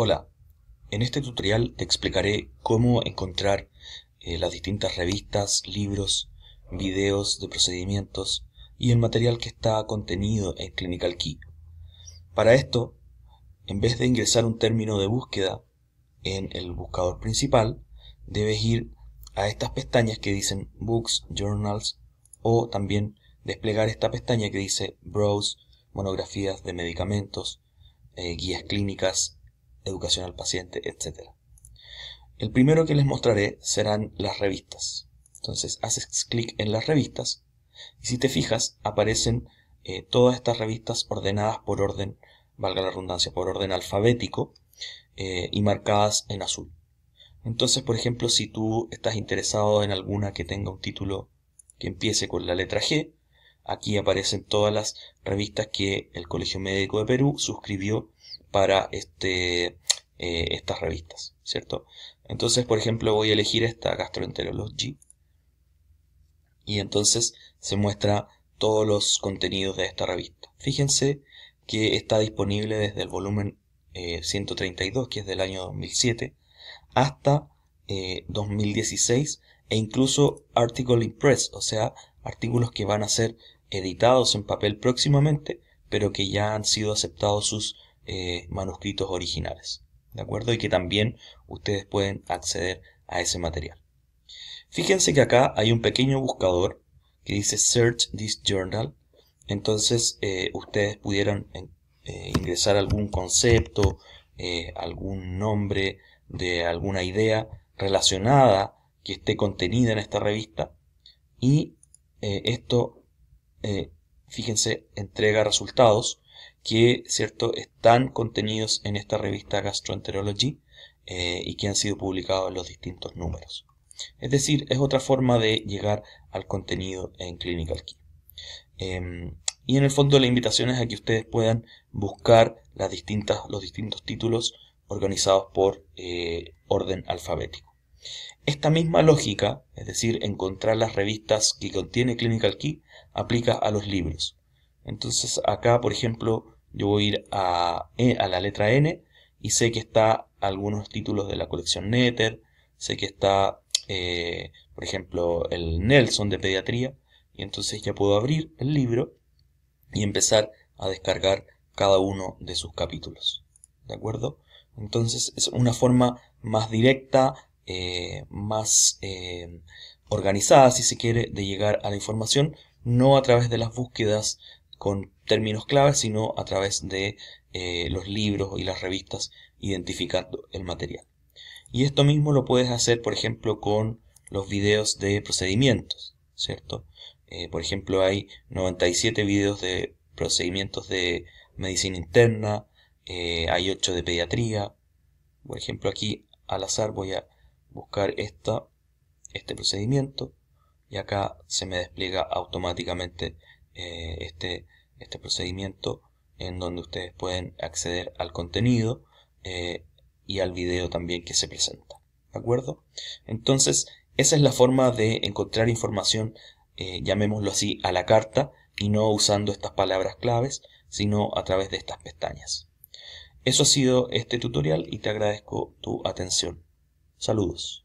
Hola, en este tutorial te explicaré cómo encontrar eh, las distintas revistas, libros, videos de procedimientos y el material que está contenido en ClinicalKey. Para esto, en vez de ingresar un término de búsqueda en el buscador principal, debes ir a estas pestañas que dicen Books, Journals o también desplegar esta pestaña que dice Browse, monografías de medicamentos, eh, guías clínicas, educación al paciente, etc. El primero que les mostraré serán las revistas. Entonces haces clic en las revistas y si te fijas aparecen eh, todas estas revistas ordenadas por orden, valga la redundancia, por orden alfabético eh, y marcadas en azul. Entonces, por ejemplo, si tú estás interesado en alguna que tenga un título que empiece con la letra G, aquí aparecen todas las revistas que el Colegio Médico de Perú suscribió para este, eh, estas revistas, ¿cierto? Entonces, por ejemplo, voy a elegir esta Gastroenterology y entonces se muestra todos los contenidos de esta revista. Fíjense que está disponible desde el volumen 132, eh, que es del año 2007, hasta 2016 eh, e incluso Article in Press, o sea, artículos que van a ser editados en papel próximamente, pero que ya han sido aceptados sus eh, manuscritos originales. ¿De acuerdo? Y que también ustedes pueden acceder a ese material. Fíjense que acá hay un pequeño buscador que dice Search this journal. Entonces eh, ustedes pudieron eh, ingresar algún concepto, algún nombre de alguna idea relacionada que esté contenida en esta revista. Y esto, fíjense, entrega resultados que ¿cierto? están contenidos en esta revista Gastroenterology eh, y que han sido publicados en los distintos números. Es decir, es otra forma de llegar al contenido en Clinical Key. Em, y en el fondo la invitación es a que ustedes puedan buscar los distintos títulos organizados por eh, orden alfabético. Esta misma lógica, es decir, encontrar las revistas que contiene Clinical Key, aplica a los libros. Entonces acá, por ejemplo, yo voy a ir e, a, la letra N y sé que está algunos títulos de la colección Nether, sé que está, eh, por ejemplo, el Nelson de pediatría, y entonces ya puedo abrir el libro y empezar a descargar cada uno de sus capítulos. ¿De acuerdo? Entonces es una forma más directa, eh, más eh, organizada, si se quiere, de llegar a la información, no a través de las búsquedas con términos claves, sino a través de eh, los libros y las revistas identificando el material. Y esto mismo lo puedes hacer, por ejemplo, con los videos de procedimientos, ¿cierto? Eh, por ejemplo, hay 97 videos de procedimientos de medicina interna, eh, hay 8 de pediatría. Por ejemplo, aquí al azar voy a buscar esta, este procedimiento y acá se me despliega automáticamente eh, este, este, procedimiento en donde ustedes pueden acceder al contenido eh, y al video también que se presenta. ¿De acuerdo? Entonces, esa es la forma de encontrar información, eh, llamémoslo así, a la carta y no usando estas palabras claves, sino a través de estas pestañas. Eso ha sido este tutorial y te agradezco tu atención. Saludos.